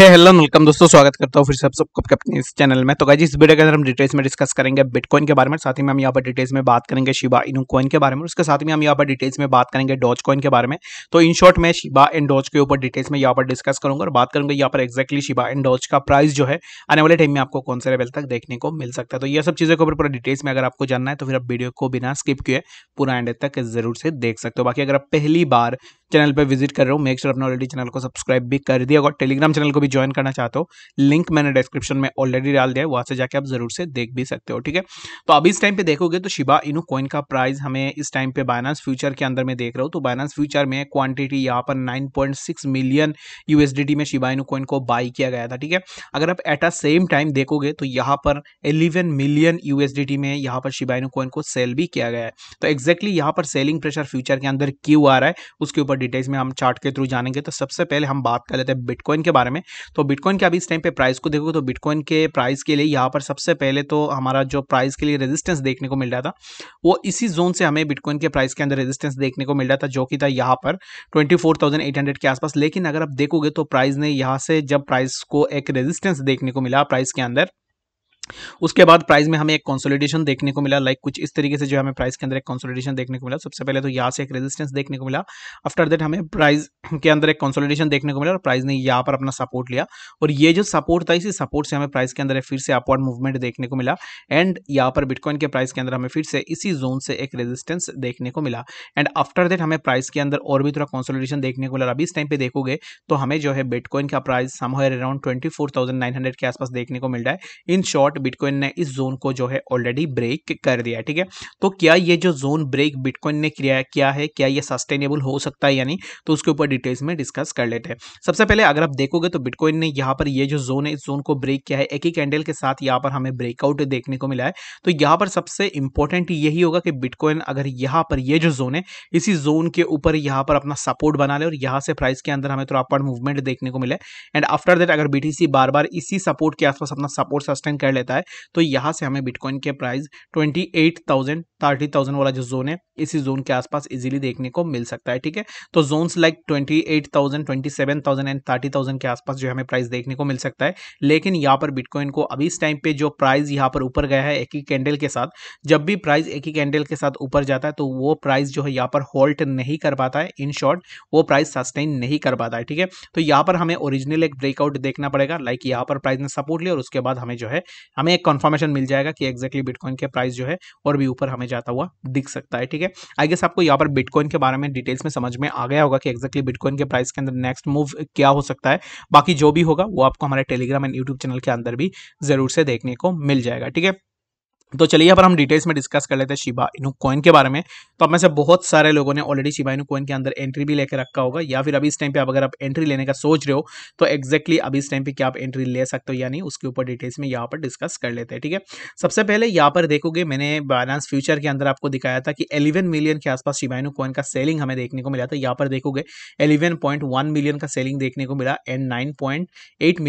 हे hello welcome दोस्तों स्वागत करता हूँ फिर सब सबको अपने इस चैनल में तो गाइज इस वीडियो के अंदर हम डिटेल्स में डिस्कस करेंगे बिटकॉइन के बारे में साथ ही में हम यहाँ पर डिटेल्स में बात करेंगे शिबा इनू कॉइन के बारे में उसके साथ में हम यहाँ पर डिटेल्स में बात करेंगे डॉज कॉइन के बारे में तो इन शॉर्ट मैं शिबा एंड डॉज के ऊपर डिटेल्स में यहाँ पर डिस्कस करूंगा और बात करूंगा यहाँ पर एक्जैक्टली शिबा एंड डॉज का प्राइस जो है आने वाले टाइम में आपको कौन से लेवल तक देखने को मिल सकता है तो यह सब चीज़ों के ऊपर पूरा डिटेल्स में अगर आपको जानना है तो फिर आप वीडियो को बिना स्किप किए पूरा एंड तक जरूर से देख सकते हो बाकी अगर आप पहली बार चैनल पर विजिट कर रहे हो मेक श्योर अपने ऑलरेडी चैनल को सब्सक्राइब भी कर दिया और टेलीग्राम चैनल को भी भी ज्वाइन करना चाहते हो लिंक मैंने डिस्क्रिप्शन में ऑलरेडी डाल दिया है वहाँ से जाके आप जरूर से देख भी सकते हो ठीक है तो अभी इस टाइम पे देखोगे तो शिबा इनू कॉइन का प्राइस हमें इस टाइम पे बायनास फ्यूचर के अंदर में देख रहा हूँ तो बायनास फ्यूचर में क्वांटिटी यहाँ पर नाइन मिलियन यूएसडीटी में शिबा इनू कॉइन को बाई किया गया था ठीक है अगर आप एट अ सेम टाइम देखोगे तो यहाँ पर 11 मिलियन यूएसडीटी में यहाँ पर शिबा इनू कॉइन को सेल भी किया गया है तो एक्जैक्टली यहाँ पर सेलिंग प्रेशर फ्यूचर के अंदर क्यों आ रहा है उसके ऊपर डिटेल्स में हम चार्ट के थ्रू जानेंगे तो सबसे पहले हम बात कर लेते हैं बिटकॉइन के बारे में तो बिटकॉइन के अभी इस टाइम पे प्राइस को देखोगे तो बिटकॉइन के प्राइस के लिए यहाँ पर सबसे पहले तो हमारा जो प्राइस के लिए रेजिस्टेंस देखने को मिल रहा था वो इसी जोन से हमें बिटकॉइन के प्राइस के अंदर रेजिस्टेंस देखने को मिल रहा था जो कि था यहाँ पर ट्वेंटी के आसपास लेकिन अगर आप देखोगे तो प्राइस ने यहाँ से जब प्राइस को एक रेजिस्टेंस देखने को मिला प्राइस के अंदर उसके बाद प्राइस में हमें एक कंसोलिडेशन देखने को मिला लाइक like कुछ इस तरीके से जो हमें प्राइस के अंदर एक कंसोलिडेशन देखने को मिला सबसे पहले तो यहाँ से एक रेजिस्टेंस देखने को मिला आफ्टर दैट हमें प्राइस के अंदर एक कंसोलिडेशन देखने को मिला और प्राइस ने यहाँ पर अपना सपोर्ट लिया और ये जो सपोर्ट था इसी सपोर्ट से हमें प्राइस के अंदर फिर से अपवर्ड मूवमेंट देखने को मिला एंड यहाँ पर बिटकॉइन के प्राइस के अंदर हमें फिर से इसी जोन से एक रेजिस्टेंस देखने को मिला एंड आफ्टर दैट हमें प्राइस के अंदर और भी थोड़ा कॉन्सोलिडेशन देखने को मिला अभी इस टाइम पर देखोगे तो हमें जो है बिटकॉइन का प्राइस समवेयर अराउंड ट्वेंटी के आसपास देखने को मिल रहा है इन शॉर्ट बिटकॉइन ने इस जोन को जो है ऑलरेडी ब्रेक कर दिया ठीक है तो क्या ये जो जोन ब्रेक बिटकॉइन ने किया क्या है क्या ये सस्टेनेबल हो सकता है यानी तो उसके ऊपर डिटेल्स में डिस्कस कर लेते हैं सबसे पहले अगर आप देखोगे तो बिटकॉइन ने यहाँ पर ये जो जोन है इस जोन को ब्रेक किया है एक ही कैंडल के साथ यहाँ पर हमें ब्रेकआउट देखने को मिला है तो यहाँ पर सबसे इंपॉर्टेंट यही होगा कि बिटकॉइन अगर यहाँ पर ये जो जोन है इसी जोन के ऊपर यहाँ पर अपना सपोर्ट बना ले और यहाँ से प्राइस के अंदर हमें थोड़ा अपर मूवमेंट देखने को मिले एंड आफ्टर दैट अगर बीटीसी बार बार इसी सपोर्ट के आसपास अपना सपोर्ट सस्टेन कर लेता देता है तो यहाँ से हमें बिटकॉइन के प्राइस ट्वेंटी एट वाला जो जोन है इसी जोन के आसपास इजीली देखने को मिल सकता है ठीक है तो zone like twenty eight thousand twenty seven thousand and thirty thousand के आसपास जो हमें प्राइस देखने को मिल सकता है लेकिन यहाँ पर बिटकॉइन को अभी इस टाइम पे जो प्राइस यहाँ पर ऊपर गया है एक ही कैंडल के साथ जब भी प्राइस एक ही कैंडल के साथ ऊपर जाता है तो वो प्राइस जो है यहाँ पर होल्ट नहीं कर पाता है इन शॉर्ट वो प्राइस सस्टेन नहीं कर पाता है ठीक है तो यहाँ पर हमें ओरिजिनल एक ब्रेकआउट देखना पड़ेगा लाइक यहाँ पर प्राइस ने सपोर्ट लिया और उसके बाद हमें जो है हमें एक कन्फर्मेशन मिल जाएगा कि एक्जैक्टली बिटकॉइन के प्राइस जो है और भी ऊपर हमें जाता हुआ दिख सकता है ठीक है आई गेस आपको यहाँ पर बिटकॉइन के बारे में डिटेल्स में समझ में आ गया होगा कि एक्जैक्टली बिटकॉइन के प्राइस के अंदर नेक्स्ट मूव क्या हो सकता है बाकी जो भी होगा वो आपको हमारे टेलीग्राम एंड यूट्यूब चैनल के अंदर भी जरूर से देखने को मिल जाएगा ठीक है तो चलिए यहाँ पर हम डिटेल्स में डिस्कस कर लेते हैं शिबा इनू कॉइन के बारे में तो आप में से बहुत सारे लोगों ने ऑलरेडी शिबा इनू कॉइन के अंदर एंट्री भी लेकर रखा होगा या फिर अभी इस टाइम पे आप अगर आप एंट्री लेने का सोच रहे हो तो एक्जैक्टली अभी इस टाइम पे क्या आप एंट्री ले सकते हो या नहीं उसके ऊपर डिटेल्स में यहाँ पर डिस्कस कर लेते हैं ठीक है सबसे पहले यहाँ पर देखोगे मैंने बैलेंस फ्यूचर के अंदर आपको दिखाया था कि एलेवन मिलियन के आसपास शिबा इनू कॉइन का सेलिंग हमें देखने को मिला था यहाँ पर देखोगे एलेवन मिलियन का सेलिंग देखने को मिला एंड नाइन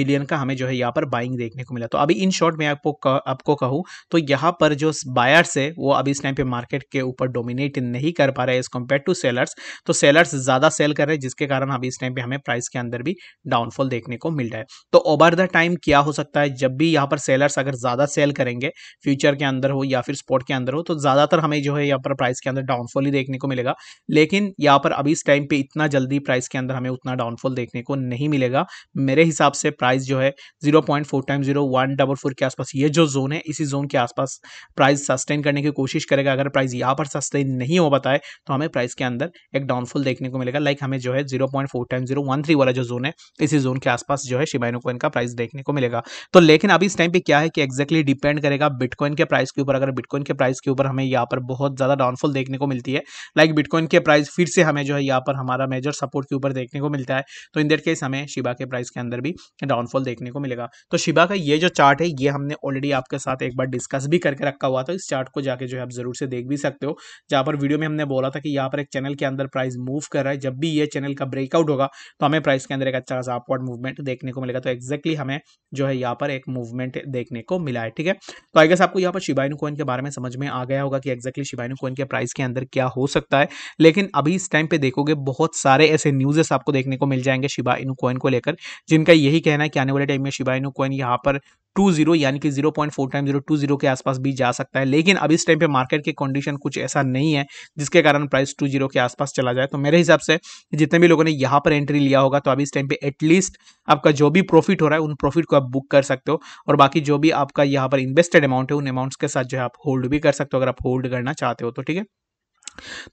मिलियन का हमें जो है यहाँ पर बाइंग देखने को मिला तो अभी इन शॉर्ट में आपको आपको कहूँ तो यहाँ यहाँ पर जो बायर्स है वो अभी इस टाइम पे मार्केट के ऊपर डोमिनेट नहीं कर पा रहे एज कम्पेयर टू सेलर्स तो सेलर्स ज़्यादा सेल कर रहे हैं जिसके कारण अभी इस टाइम पे हमें प्राइस के अंदर भी डाउनफॉल देखने को मिल रहा है तो ओवर द टाइम क्या हो सकता है जब भी यहाँ पर सेलर्स अगर ज़्यादा सेल करेंगे फ्यूचर के अंदर हो या फिर स्पॉट के अंदर हो तो ज़्यादातर हमें जो है यहाँ पर प्राइस के अंदर डाउनफॉल ही देखने को मिलेगा लेकिन यहाँ पर अभी इस टाइम पर इतना जल्दी प्राइस के अंदर हमें उतना डाउनफॉल देखने को नहीं मिलेगा मेरे हिसाब से प्राइस जो है zero point four time zero one double four के आसपास ये जो जोन है इसी जोन के आसपास प्राइस सस्टेन करने की कोशिश करेगा अगर प्राइस यहाँ पर सस्टेन नहीं हो पाता है तो हमें प्राइस के अंदर एक डाउनफॉल देखने को मिलेगा लाइक हमें जो है zero point four time zero one three वाला जो जोन है इसी जोन के आसपास जो है शिबाइनो कोइन का प्राइस देखने को मिलेगा तो लेकिन अभी इस टाइम पर क्या है कि एक्जैक्टली डिपेंड करेगा बिटकॉइन के प्राइस के ऊपर अगर बिटकॉइन के प्राइस के ऊपर हमें यहाँ पर बहुत ज़्यादा डाउनफॉल देखने को मिलती है लाइक बिटकॉइन के प्राइस फिर से हमें जो है यहाँ पर हमारा मेजर सपोर्ट के ऊपर देखने को मिलता है तो इन दैट केस हमें शिबा के प्राइस के अंदर भी डाउनफॉल देखने को मिलेगा तो शिबा का ये जो चार्ट है ये हमने ऑलरेडी आपके साथ एक बार डिस्कस भी कर करके रखा हुआ था इस चार्ट को जाके जो है आप ज़रूर से देख भी सकते हो जहाँ पर वीडियो में हमने बोला था कि यहाँ पर एक चैनल के अंदर प्राइस मूव कर रहा है जब भी ये चैनल का ब्रेकआउट होगा तो हमें प्राइस के अंदर एक अच्छा खासा अपवर्ड मूवमेंट देखने को मिलेगा तो एक्जैक्टली हमें जो है यहाँ पर एक मूवमेंट देखने को मिला है ठीक है तो आई गेस आपको यहाँ पर शिबाइन कोइन के बारे में समझ में आ गया होगा कि एक्जैक्टली शिबाइन कोइन के प्राइस के अंदर क्या हो सकता है लेकिन अभी इस टाइम पे देखोगे बहुत सारे ऐसे न्यूजेस आपको देखने को मिल जाएंगे शिबा इनू कोइन को लेकर जिनका यही कहना है कि आने वाले टाइम में शिबा इनू कोइन यहाँ पर टू जीरो यानी कि zero point four time zero two zero के आसपास भी जा सकता है लेकिन अब इस टाइम पे मार्केट की कंडीशन कुछ ऐसा नहीं है जिसके कारण प्राइस टू जीरो के आसपास चला जाए तो मेरे हिसाब से जितने भी लोगों ने यहाँ पर एंट्री लिया होगा तो अभी इस टाइम पे एटलीस्ट आपका जो भी प्रॉफिट हो रहा है उन प्रॉफिट को आप बुक कर सकते हो और बाकी जो भी आपका यहाँ पर इन्वेस्टेड अमाउंट है उन अमाउंट्स के साथ जो है आप होल्ड भी कर सकते हो अगर आप होल्ड करना चाहते हो तो ठीक है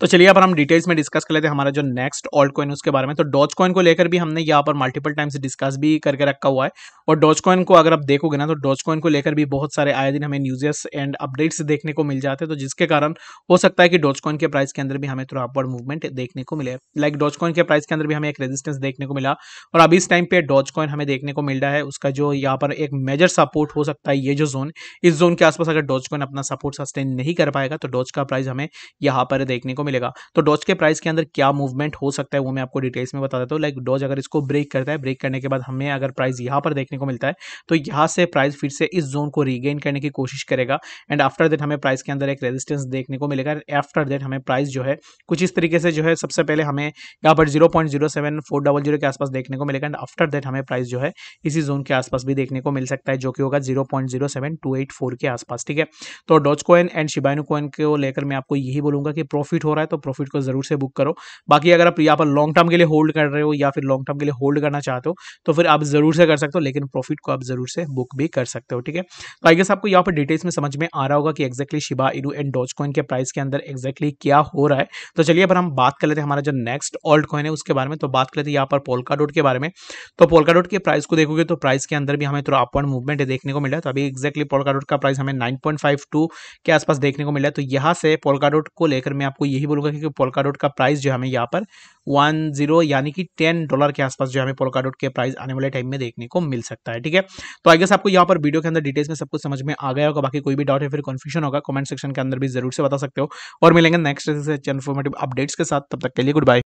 तो चलिए अब हम डिटेल्स में डिस्कस कर लेते हैं हमारा जो नेक्स्ट ऑल्ट कॉइन उसके बारे में तो डॉज कॉइन को लेकर भी हमने यहाँ पर मल्टीपल टाइम्स डिस्कस भी करके रखा हुआ है और डॉज कॉइन को अगर आप देखोगे ना तो डॉज कॉइन को लेकर भी बहुत सारे आए दिन हमें न्यूजेस एंड अपडेट्स देखने को मिल जाते हैं तो जिसके कारण हो सकता है कि डॉज कॉइन के प्राइस के अंदर भी हमें थोड़ा अपवर्ड मूवमेंट देखने को मिले लाइक डॉज कॉइन के प्राइस के अंदर भी हमें एक रेजिस्टेंस देखने को मिला और अभी इस टाइम पे डॉज कॉइन हमें देखने को मिल रहा है उसका जो यहाँ पर एक मेजर सपोर्ट हो सकता है ये जो जोन इस जोन के आसपास अगर डॉज कॉइन अपना सपोर्ट सस्टेन नहीं कर पाएगा तो डॉज का प्राइस हमें यहाँ पर देखने को मिलेगा तो डॉज के प्राइस के अंदर क्या मूवमेंट हो सकता है वो मैं आपको डिटेल्स में बता देता हूँ लाइक डॉज अगर इसको ब्रेक करता है ब्रेक करने के बाद हमें अगर प्राइस यहाँ पर देखने को मिलता है तो यहाँ से प्राइस फिर से इस जोन को रीगेन करने की कोशिश करेगा एंड आफ्टर दैट हमें प्राइस के अंदर एक रेजिस्टेंस देखने को मिलेगा आफ्टर दैट हमें प्राइस जो है कुछ इस तरीके से जो है सबसे पहले हमें यहाँ पर जीरो के आसपास देखने को मिलेगा एंड आफ्टर दैट हमें प्राइस जो है इसी जोन के आसपास भी देखने को मिल सकता है जो कि होगा जीरो के आसपास ठीक है तो Doge coin and Shiba Inu coin को लेकर मैं आपको यही बोलूंगा कि प्रॉफिट हो रहा है तो प्रॉफिट को ज़रूर से बुक करो बाकी अगर आप यहाँ पर लॉन्ग टर्म के लिए होल्ड कर रहे हो या फिर लॉन्ग टर्म के लिए होल्ड करना चाहते हो तो फिर आप ज़रूर से कर सकते हो लेकिन प्रॉफिट को आप ज़रूर से बुक भी कर सकते हो ठीक है तो आई गेस आपको यहाँ पर डिटेल्स में समझ में आ रहा होगा कि exactly Shiba Inu and Doge coin के प्राइस के अंदर एक्जैक्टली क्या हो रहा है तो चलिए अब हम बात कर लेते हैं हमारा जो नेक्स्ट ऑल्ड कॉइन है उसके बारे में तो बात कर लेते हैं यहाँ पर पोलका डॉट के बारे में तो पोलका डॉट के प्राइस को देखोगे तो प्राइस के अंदर भी हमें थोड़ा अपवर्ड मूवमेंट देखने को मिला तो अभी एक्जैक्टली पोलका डॉट का प्राइस हमें नाइन के आसपास देखने को मिला तो यहाँ से पोलका डॉट को लेकर मैं आपको यही बोलूंगा क्योंकि पोलकाडोट का प्राइस जो हमें यहाँ पर वन जीरो यानी कि टेन डॉलर के आसपास जो हमें पोलकाडोट के प्राइस आने वाले टाइम में देखने को मिल सकता है ठीक है तो आई गेस आपको यहाँ पर वीडियो के अंदर डिटेल्स में सब कुछ समझ में आ गया होगा बाकी कोई भी डाउट या फिर कन्फ्यूजन होगा कमेंट सेक्शन के अंदर भी जरूर से बता सकते हो और मिलेंगे नेक्स्ट इन्फॉर्मेटिव अपडेट्स के साथ तब तक के लिए गुड बाय